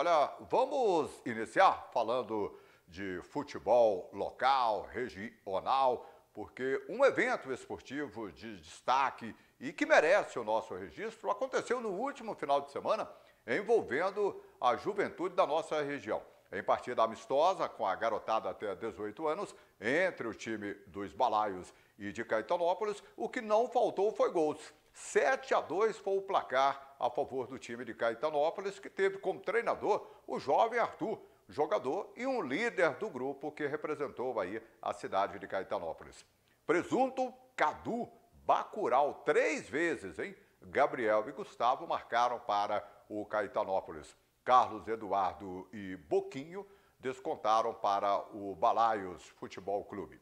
Olha, vamos iniciar falando de futebol local, regional, porque um evento esportivo de destaque e que merece o nosso registro aconteceu no último final de semana envolvendo a juventude da nossa região. Em partida amistosa, com a garotada até 18 anos, entre o time dos Balaios e de Caetanópolis, o que não faltou foi gols. 7 a 2 foi o placar a favor do time de Caetanópolis, que teve como treinador o jovem Arthur, jogador e um líder do grupo que representou aí a cidade de Caetanópolis. Presunto, Cadu, Bacural três vezes, hein? Gabriel e Gustavo marcaram para o Caetanópolis. Carlos Eduardo e Boquinho descontaram para o Balaios Futebol Clube.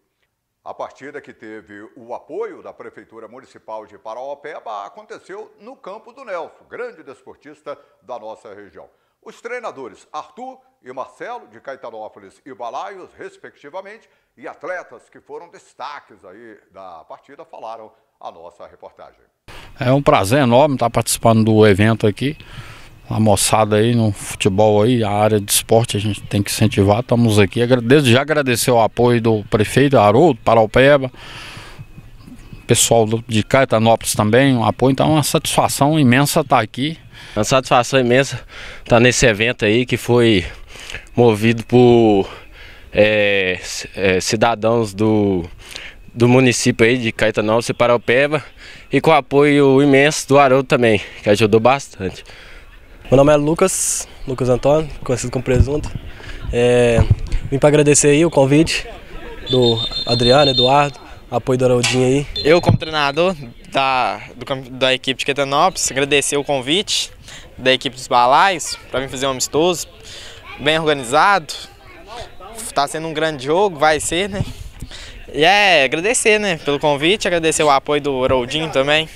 A partida que teve o apoio da Prefeitura Municipal de Parauapeba aconteceu no campo do Nelson, grande desportista da nossa região. Os treinadores Arthur e Marcelo, de Caetanópolis e Balaios, respectivamente, e atletas que foram destaques aí da partida, falaram a nossa reportagem. É um prazer enorme estar participando do evento aqui a moçada aí no futebol aí, a área de esporte a gente tem que incentivar. Estamos aqui. Desde já agradecer o apoio do prefeito Haroldo, Paraupeba, pessoal de Caetanópolis também, um apoio. Então, é uma satisfação imensa estar aqui. Uma satisfação imensa estar nesse evento aí que foi movido por é, é, cidadãos do, do município aí de Caetanópolis e Paraupeba e com o apoio imenso do Haroldo também, que ajudou bastante. Meu nome é Lucas, Lucas Antônio, conhecido como Presunto. É, vim para agradecer aí o convite do Adriano, Eduardo, apoio do Araldinho aí. Eu, como treinador da, do, da equipe de Quetanópolis, agradecer o convite da equipe dos Balais para vir fazer um amistoso, bem organizado. Está sendo um grande jogo, vai ser, né? E é, agradecer, né, pelo convite, agradecer o apoio do Roldinho também.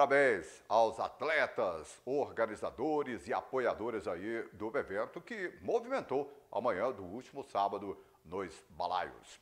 Parabéns aos atletas, organizadores e apoiadores aí do evento que movimentou a manhã do último sábado nos balaios.